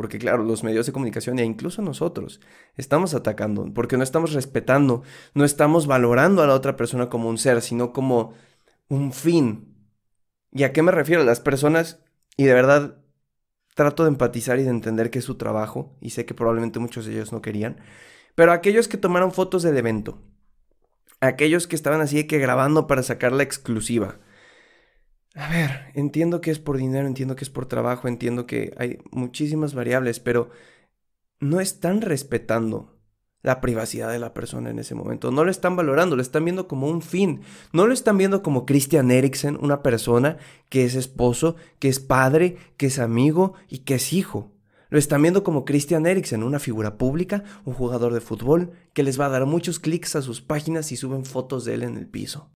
Porque claro, los medios de comunicación e incluso nosotros estamos atacando, porque no estamos respetando, no estamos valorando a la otra persona como un ser, sino como un fin. ¿Y a qué me refiero? Las personas, y de verdad trato de empatizar y de entender que es su trabajo, y sé que probablemente muchos de ellos no querían, pero aquellos que tomaron fotos del evento, aquellos que estaban así de que grabando para sacar la exclusiva, ver, entiendo que es por dinero, entiendo que es por trabajo, entiendo que hay muchísimas variables, pero no están respetando la privacidad de la persona en ese momento. No lo están valorando, lo están viendo como un fin. No lo están viendo como Christian Eriksen, una persona que es esposo, que es padre, que es amigo y que es hijo. Lo están viendo como Christian Eriksen, una figura pública, un jugador de fútbol, que les va a dar muchos clics a sus páginas y suben fotos de él en el piso.